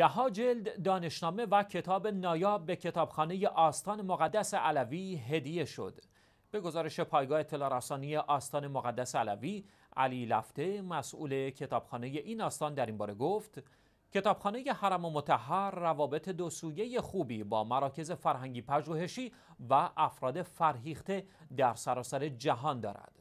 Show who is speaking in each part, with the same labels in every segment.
Speaker 1: ها جلد دانشنامه و کتاب نایاب به کتابخانه آستان مقدس علوی هدیه شد. به گزارش پایگاه اطلاع رسانی آستان مقدس علوی، علی لفته مسئول کتابخانه این آستان در این باره گفت کتابخانه حرم و متحر روابط دوسویه خوبی با مراکز فرهنگی پژوهشی و افراد فرهیخته در سراسر جهان دارد.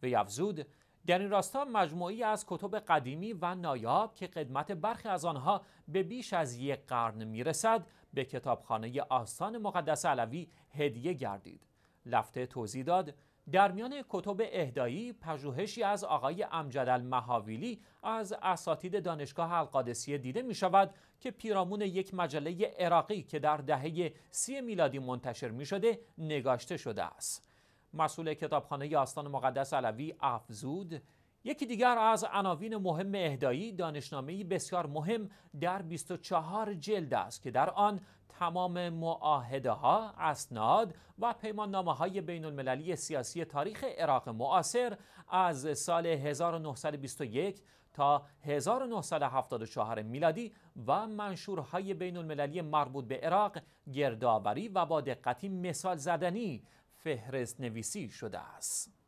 Speaker 1: به افزود در این راستا مجموعی از کتب قدیمی و نایاب که قدمت برخی از آنها به بیش از یک قرن میرسد به کتابخانه آستان مقدس علوی هدیه گردید لفته توضیح داد در میان کتب اهدایی پژوهشی از آقای امجد المهاویلی از اساتید دانشگاه القادسیه دیده می شود که پیرامون یک مجله عراقی که در دهه سی میلادی منتشر می شده نگاشته شده است مسئول کتابخانه آستان مقدس علوی افزود یکی دیگر از عناوین مهم اهدایی دانشنامه بسیار مهم در 24 جلد است که در آن تمام معاهده ها، اسناد و نامه های بین المللی سیاسی تاریخ عراق معاصر از سال 1921 تا 1974 میلادی و منشورهای بین المللی مربوط به عراق گردآوری و با دقتی مثال زدنی فهرست نویسی شده است.